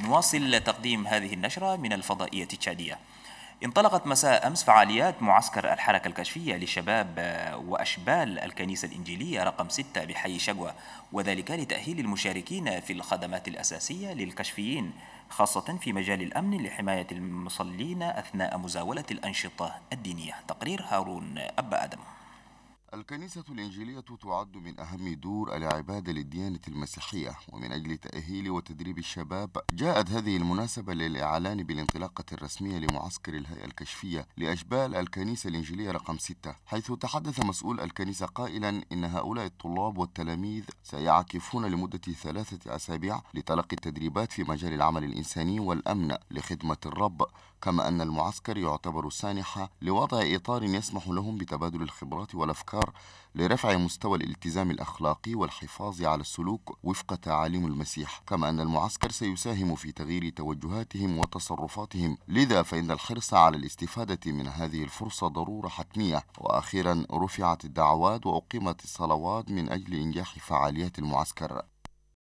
نواصل تقديم هذه النشرة من الفضائية التشادية انطلقت مساء أمس فعاليات معسكر الحركة الكشفية لشباب وأشبال الكنيسة الإنجيلية رقم 6 بحي شقوة وذلك لتأهيل المشاركين في الخدمات الأساسية للكشفيين خاصة في مجال الأمن لحماية المصلين أثناء مزاولة الأنشطة الدينية تقرير هارون أبا آدم الكنيسة الإنجيلية تعد من أهم دور العبادة للديانة المسيحية ومن أجل تأهيل وتدريب الشباب جاءت هذه المناسبة للإعلان بالانطلاقة الرسمية لمعسكر الهيئة الكشفية لأشبال الكنيسة الإنجيلية رقم 6 حيث تحدث مسؤول الكنيسة قائلا إن هؤلاء الطلاب والتلاميذ سيعكفون لمدة ثلاثة أسابيع لتلقي التدريبات في مجال العمل الإنساني والأمن لخدمة الرب كما أن المعسكر يعتبر سانحة لوضع إطار يسمح لهم بتبادل الخبرات والأفكار الأنهار لرفع مستوى الالتزام الأخلاقي والحفاظ على السلوك وفق تعاليم المسيح كما أن المعسكر سيساهم في تغيير توجهاتهم وتصرفاتهم لذا فإن الحرص على الاستفادة من هذه الفرصة ضرورة حتمية وأخيرا رفعت الدعوات وأقيمت الصلوات من أجل إنجاح فعاليات المعسكر